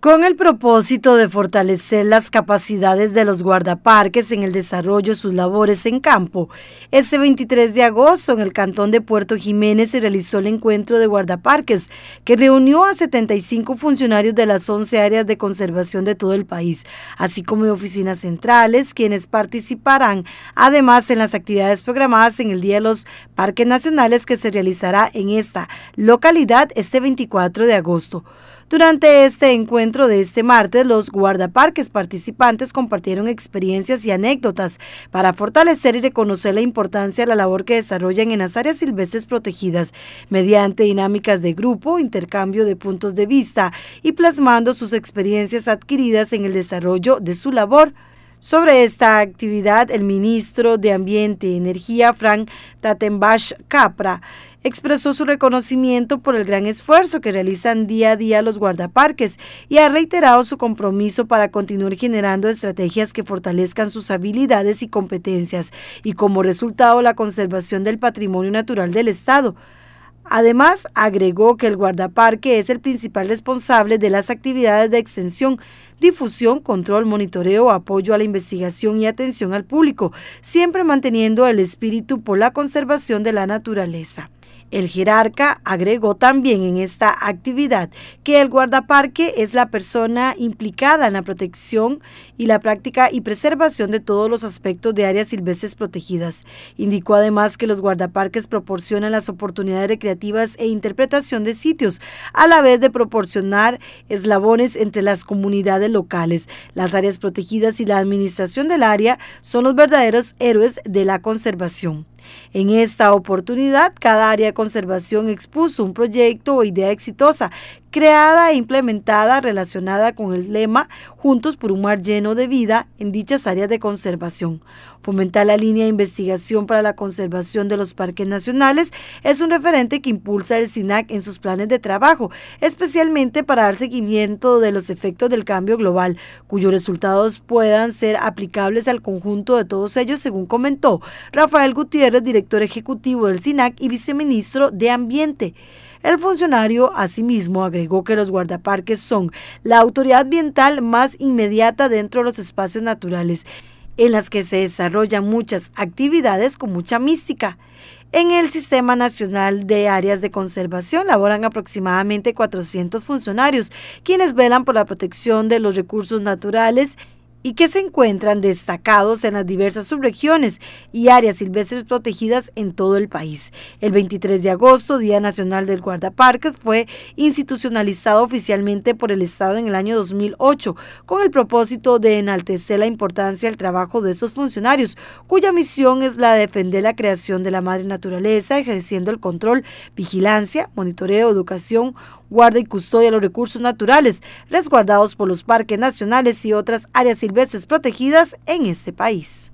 Con el propósito de fortalecer las capacidades de los guardaparques en el desarrollo de sus labores en campo, este 23 de agosto en el cantón de Puerto Jiménez se realizó el encuentro de guardaparques que reunió a 75 funcionarios de las 11 áreas de conservación de todo el país, así como de oficinas centrales, quienes participarán además en las actividades programadas en el Día de los Parques Nacionales que se realizará en esta localidad este 24 de agosto. Durante este encuentro de este martes, los guardaparques participantes compartieron experiencias y anécdotas para fortalecer y reconocer la importancia de la labor que desarrollan en las áreas silvestres protegidas mediante dinámicas de grupo, intercambio de puntos de vista y plasmando sus experiencias adquiridas en el desarrollo de su labor. Sobre esta actividad, el ministro de Ambiente y Energía, Frank Tatenbach Capra, expresó su reconocimiento por el gran esfuerzo que realizan día a día los guardaparques y ha reiterado su compromiso para continuar generando estrategias que fortalezcan sus habilidades y competencias y como resultado la conservación del patrimonio natural del Estado. Además, agregó que el guardaparque es el principal responsable de las actividades de extensión, difusión, control, monitoreo, apoyo a la investigación y atención al público, siempre manteniendo el espíritu por la conservación de la naturaleza. El jerarca agregó también en esta actividad que el guardaparque es la persona implicada en la protección y la práctica y preservación de todos los aspectos de áreas silvestres protegidas. Indicó además que los guardaparques proporcionan las oportunidades recreativas e interpretación de sitios, a la vez de proporcionar eslabones entre las comunidades locales. Las áreas protegidas y la administración del área son los verdaderos héroes de la conservación. En esta oportunidad, cada área de conservación expuso un proyecto o idea exitosa creada e implementada relacionada con el lema Juntos por un mar lleno de vida en dichas áreas de conservación. Fomentar la línea de investigación para la conservación de los parques nacionales es un referente que impulsa el SINAC en sus planes de trabajo, especialmente para dar seguimiento de los efectos del cambio global, cuyos resultados puedan ser aplicables al conjunto de todos ellos, según comentó Rafael Gutiérrez, director ejecutivo del SINAC y viceministro de Ambiente. El funcionario asimismo agregó que los guardaparques son la autoridad ambiental más inmediata dentro de los espacios naturales, en las que se desarrollan muchas actividades con mucha mística. En el Sistema Nacional de Áreas de Conservación laboran aproximadamente 400 funcionarios, quienes velan por la protección de los recursos naturales y que se encuentran destacados en las diversas subregiones y áreas silvestres protegidas en todo el país. El 23 de agosto, Día Nacional del Guardaparque fue institucionalizado oficialmente por el Estado en el año 2008 con el propósito de enaltecer la importancia del trabajo de estos funcionarios, cuya misión es la de defender la creación de la madre naturaleza, ejerciendo el control, vigilancia, monitoreo, educación, guarda y custodia los recursos naturales resguardados por los parques nacionales y otras áreas silvestres protegidas en este país.